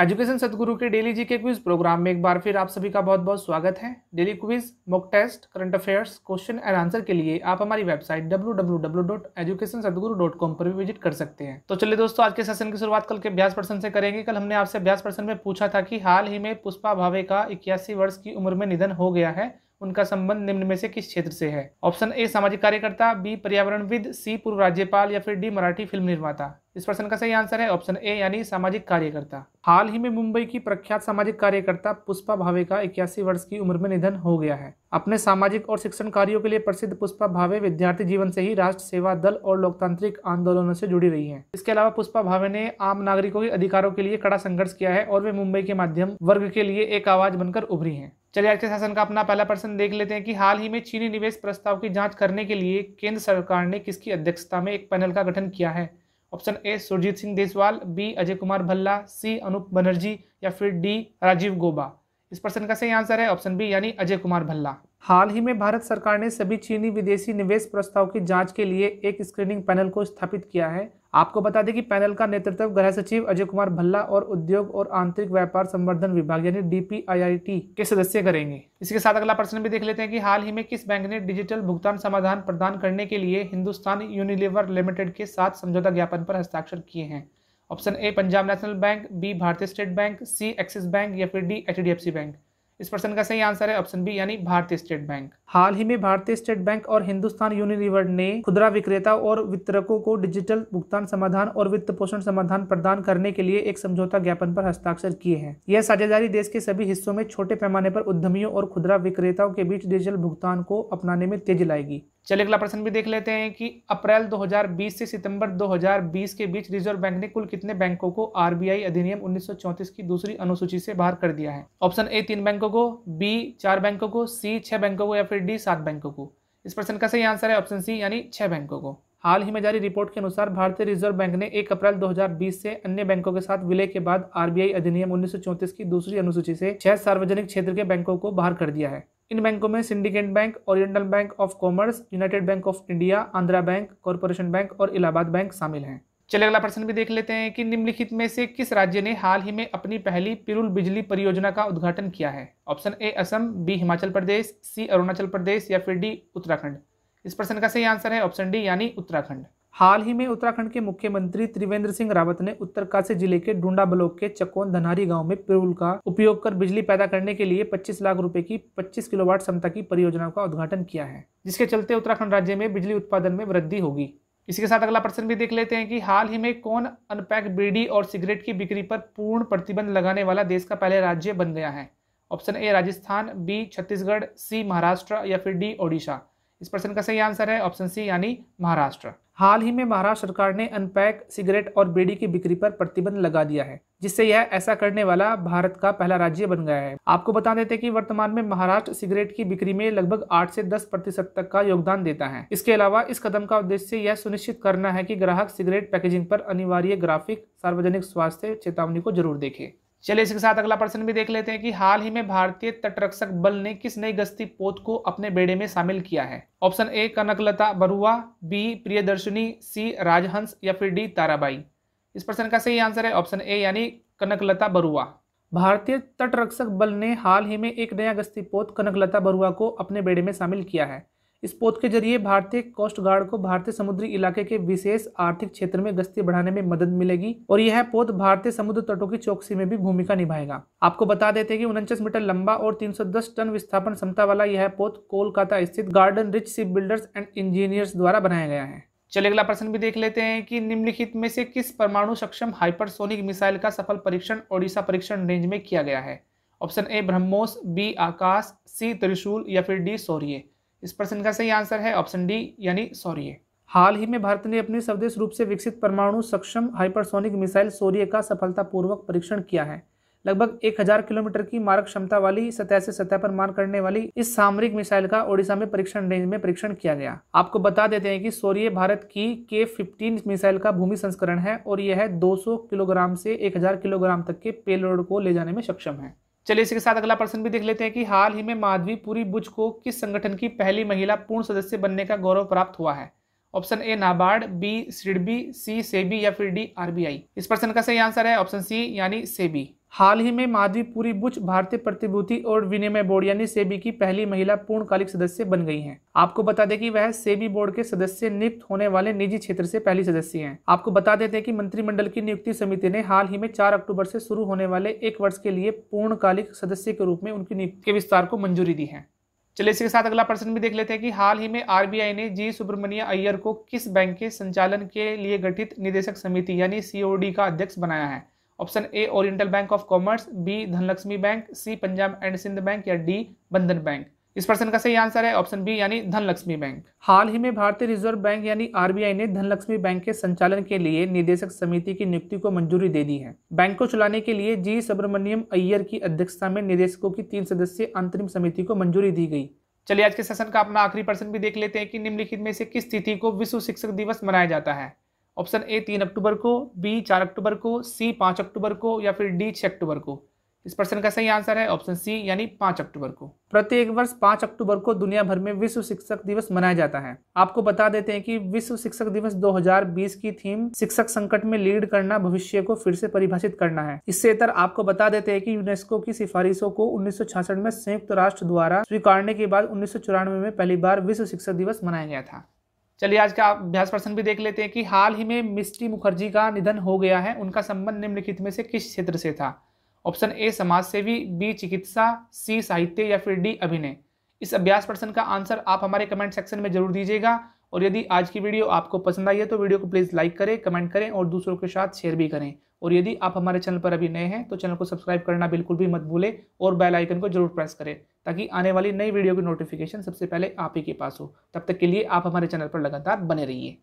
Education सदगुरु के daily जी के क्विज प्रोग्राम में एक बार फिर आप सभी का बहुत बहुत स्वागत है daily quiz mock test current affairs question and answer के लिए आप हमारी वेबसाइट www.educationsatguru.com पर भी विजिट कर सकते हैं तो चलिए दोस्तों आज के सेशन की शुरुआत कल के अभ्यास प्रश्न से करेंगे कल हमने आपसे अभ्यास प्रश्न में पूछा था कि हाल ही में पुष्पा भावे का इक्यासी वर्ष की उम्र में निधन हो गया है उनका संबंध निम्न में से किस क्षेत्र से है ऑप्शन ए सामाजिक कार्यकर्ता बी पर्यावरणविद सी पूर्व राज्यपाल या फिर डी मराठी फिल्म निर्माता इस प्रश्न का सही आंसर है ऑप्शन ए यानी सामाजिक कार्यकर्ता हाल ही में मुंबई की प्रख्यात सामाजिक कार्यकर्ता पुष्पा भावे का इक्यासी वर्ष की उम्र में निधन हो गया है अपने सामाजिक और शिक्षण कार्यो के लिए प्रसिद्ध पुष्पा भावे विद्यार्थी जीवन से ही राष्ट्र सेवा दल और लोकतांत्रिक आंदोलनों से जुड़ी रही है इसके अलावा पुष्पा भावे ने आम नागरिकों के अधिकारों के लिए कड़ा संघर्ष किया है और वे मुंबई के माध्यम वर्ग के लिए एक आवाज बनकर उभरी है चलिए आज के शासन का अपना पहला प्रश्न देख लेते हैं कि हाल ही में चीनी निवेश प्रस्ताव की जांच करने के लिए केंद्र सरकार ने किसकी अध्यक्षता में एक पैनल का गठन किया है option A Surjit Singh Deswal B Ajay Kumar Bhalla C Anup Banerjee या फिर डी राजीव गोबा इस प्रश्न का सही आंसर है ऑप्शन बी यानी अजय कुमार भल्ला हाल ही में भारत सरकार ने सभी चीनी विदेशी निवेश प्रस्ताव की जांच के लिए एक स्क्रीनिंग पैनल को स्थापित किया है आपको बता दें कि पैनल का नेतृत्व गृह सचिव अजय कुमार भल्ला और उद्योग और आंतरिक व्यापार संवर्धन विभाग यानी डीपीआईआईटी के सदस्य करेंगे इसके साथ अगला प्रश्न भी देख लेते हैं कि हाल ही में किस बैंक ने डिजिटल भुगतान समाधान प्रदान करने के लिए हिंदुस्तान यूनिलीवर लिमिटेड के साथ समझौता ज्ञापन पर हस्ताक्षर किए हैं option A Punjab national bank B Bharatiya state bank C Axis bank या फिर डी एच बैंक इस प्रश्न का सही आंसर है ऑप्शन बी यानी भारतीय स्टेट बैंक हाल ही में भारतीय स्टेट बैंक और हिंदुस्तान यूनिलीवर ने खुदरा विक्रेता और वितरकों को डिजिटल भुगतान समाधान और वित्त पोषण समाधान प्रदान करने के लिए एक समझौता ज्ञापन पर हस्ताक्षर किए हैं यह साझेदारी देश के सभी हिस्सों में छोटे पैमाने पर उद्यमियों और खुदरा विक्रेताओं के बीच डिजिटल भुगतान को अपनाने में तेजी लाएगी चलिए अगला प्रश्न भी देख लेते हैं कि अप्रैल 2020 से सितंबर 2020 के बीच रिजर्व बैंक ने कुल कितने बैंकों को आरबीआई अधिनियम 1934 की दूसरी अनुसूची से बाहर कर दिया है ऑप्शन ए तीन बैंकों को बी चार बैंकों को सी छः बैंकों को या फिर डी सात बैंकों को इस प्रश्न का सही आंसर है ऑप्शन सी यानी छः बैंकों को हाल ही में जारी रिपोर्ट के अनुसार भारतीय रिजर्व बैंक ने 1 अप्रैल 2020 से अन्य बैंकों के साथ विलय के बाद आरबीआई अधिनियम उन्नीस की दूसरी अनुसूची से छह सार्वजनिक क्षेत्र के बैंकों को बाहर कर दिया है इन बैंकों में Syndicate bank Oriental bank of commerce United bank of India Andhra bank Corporation bank और इलाहाबाद बैंक शामिल हैं चलिए अगला प्रश्न भी देख लेते हैं कि निम्नलिखित में से किस राज्य ने हाल ही में अपनी पहली पिरुल बिजली परियोजना का उद्घाटन किया है option A Assam B Himachal Pradesh C Arunachal Pradesh या फिर डी उत्तराखंड इस प्रश्न का सही आंसर है ऑप्शन डी यानी उत्तराखंड हाल ही में उत्तराखंड के मुख्यमंत्री त्रिवेंद्र सिंह रावत ने उत्तर काशी जिले के डूडा ब्लॉक के चकोन धनारी गांव में पिरुल का उपयोग कर बिजली पैदा करने के लिए 25 लाख रुपए की 25 किलोवाट क्षमता की परियोजना का उद्घाटन किया है जिसके चलते उत्तराखंड राज्य में बिजली उत्पादन में वृद्धि होगी इसी के साथ अगला प्रश्न भी देख लेते हैं कि हाल ही में कौन अनपैक बीडी और सिगरेट की बिक्री पर पूर्ण प्रतिबंध लगाने वाला देश का पहले राज्य बन गया है option A Rajasthan B Chhattisgarh C Maharashtra या फिर डी ओडिशा इस प्रश्न का सही आंसर है ऑप्शन सी यानी महाराष्ट्र हाल ही में महाराष्ट्र सरकार ने अनपैक सिगरेट और बीड़ी की बिक्री पर प्रतिबंध लगा दिया है जिससे यह ऐसा करने वाला भारत का पहला राज्य बन गया है आपको बता देते कि वर्तमान में महाराष्ट्र सिगरेट की बिक्री में लगभग 8 से 10 प्रतिशत तक का योगदान देता है इसके अलावा इस कदम का उद्देश्य यह सुनिश्चित करना है की ग्राहक सिगरेट पैकेजिंग पर अनिवार्य ग्राफिक सार्वजनिक स्वास्थ्य चेतावनी को जरूर देखे चलिए इसके साथ अगला प्रश्न भी देख लेते हैं कि हाल ही में भारतीय तटरक्षक बल ने किस नई गश्ती पोत को अपने बेड़े में शामिल किया है option A Kanaklata Barua B Priyadarshini C Rajhans या फिर डी ताराबाई इस प्रश्न का सही आंसर है ऑप्शन ए यानी कनकलता बरुआ भारतीय तटरक्षक बल ने हाल ही में एक नया गश्ती पोत कनकलता बरुआ को अपने बेड़े में शामिल किया है इस पोत के जरिए भारतीय कोस्ट गार्ड को भारतीय समुद्री इलाके के विशेष आर्थिक क्षेत्र में गश्ती बढ़ाने में मदद मिलेगी और यह पोत भारतीय समुद्र तटों की चौकसी में भी भूमिका निभाएगा आपको बता देते कि उनचास मीटर लंबा और 310 टन विस्थापन क्षमता वाला यह पोत कोलकाता स्थित garden reach ship builders and engineers द्वारा बनाया गया है चलिए अगला प्रश्न भी देख लेते हैं कि निम्नलिखित में से किस परमाणु सक्षम हाइपरसोनिक मिसाइल का सफल परीक्षण ओडिशा परीक्षण रेंज में किया गया है option A BrahMos B Akash C Trishul या फिर डी सौर्य इस प्रश्न का सही आंसर है ऑप्शन डी यानी सौर्य हाल ही में भारत ने अपनी स्वदेश रूप से विकसित परमाणु सक्षम हाइपरसोनिक मिसाइल सौर्य का सफलतापूर्वक परीक्षण किया है लगभग 1000 किलोमीटर की मारक क्षमता वाली सतह से सतह पर मार करने वाली इस सामरिक मिसाइल का ओडिशा में परीक्षण रेंज में परीक्षण किया गया आपको बता देते हैं कि सौर्य भारत की के फिफ्टीन मिसाइल का भूमि संस्करण है और यह 200 किलोग्राम से 1000 किलोग्राम तक के पेलोड को ले जाने में सक्षम है चलिए इसके साथ अगला प्रश्न भी देख लेते हैं कि हाल ही में माधवी पूरी बुज को किस संगठन की पहली महिला पूर्ण सदस्य बनने का गौरव प्राप्त हुआ है option A NABARD B SIDBI C SEBI या फिर डी आरबीआई इस प्रश्न का सही आंसर है ऑप्शन सी यानी सेबी हाल ही में माधवी पूरी बुच भारतीय प्रतिभूति और विनिमय बोर्ड यानी सेबी की पहली महिला पूर्णकालिक सदस्य बन गई हैं। आपको बता दें कि वह सेबी बोर्ड के सदस्य नियुक्त होने वाले निजी क्षेत्र से पहली सदस्य हैं। आपको बता देते हैं कि मंत्रिमंडल की नियुक्ति समिति ने हाल ही में 4 अक्टूबर से शुरू होने वाले एक वर्ष के लिए पूर्णकालिक सदस्य के रूप में उनकी नियुक्ति के विस्तार को मंजूरी दी है चलिए इसके साथ अगला प्रश्न भी देख लेते हैं कि हाल ही में आरबीआई ने जी सुब्रमण्य अय्यर को किस बैंक के संचालन के लिए गठित निदेशक समिति यानी सीओडी का अध्यक्ष बनाया है option A Oriental bank of Commerce B Dhanlaxmi Bank C Punjab and Sind Bank या डी बंधन बैंक इस प्रश्न का सही आंसर है ऑप्शन बी यानी धनलक्ष्मी बैंक हाल ही में भारतीय रिजर्व बैंक यानी आरबीआई ने धनलक्ष्मी बैंक के संचालन के लिए निदेशक समिति की नियुक्ति को मंजूरी दे दी है बैंक को चलाने के लिए जी सुब्रमण्यम अय्यर की अध्यक्षता में निदेशकों की तीन सदस्यीय अंतरिम समिति को मंजूरी दी गई चलिए आज के सेशन का अपना आखिरी प्रश्न भी देख लेते हैं कि निम्नलिखित में से किस तिथि को विश्व शिक्षक दिवस मनाया जाता है ऑप्शन ए तीन अक्टूबर को बी चार अक्टूबर को सी पाँच अक्टूबर को या फिर डी छः अक्टूबर को इस प्रश्न का सही आंसर है ऑप्शन सी यानी पाँच अक्टूबर को प्रत्येक वर्ष पाँच अक्टूबर को दुनिया भर में विश्व शिक्षक दिवस मनाया जाता है आपको बता देते हैं कि विश्व शिक्षक दिवस 2020 की थीम शिक्षक संकट में लीड करना भविष्य को फिर से परिभाषित करना है इससे इतर आपको बता देते हैं कि यूनेस्को की सिफारिशों को उन्नीस में संयुक्त राष्ट्र द्वारा स्वीकारने के बाद उन्नीस में पहली बार विश्व शिक्षक दिवस मनाया गया था चलिए आज का अभ्यास प्रश्न भी देख लेते हैं कि हाल ही में मिस्टी मुखर्जी का निधन हो गया है उनका संबंध निम्नलिखित में से किस क्षेत्र से था ऑप्शन ए समाज सेवी बी चिकित्सा सी साहित्य या फिर डी अभिनय इस अभ्यास प्रश्न का आंसर आप हमारे कमेंट सेक्शन में जरूर दीजिएगा और यदि आज की वीडियो आपको पसंद आई है तो वीडियो को प्लीज़ लाइक करें कमेंट करें और दूसरों के साथ शेयर भी करें और यदि आप हमारे चैनल पर अभी नए हैं तो चैनल को सब्सक्राइब करना बिल्कुल भी मत भूलें और बेल आइकन को जरूर प्रेस करें ताकि आने वाली नई वीडियो की नोटिफिकेशन सबसे पहले आप ही के पास हो तब तक के लिए आप हमारे चैनल पर लगातार बने रहिए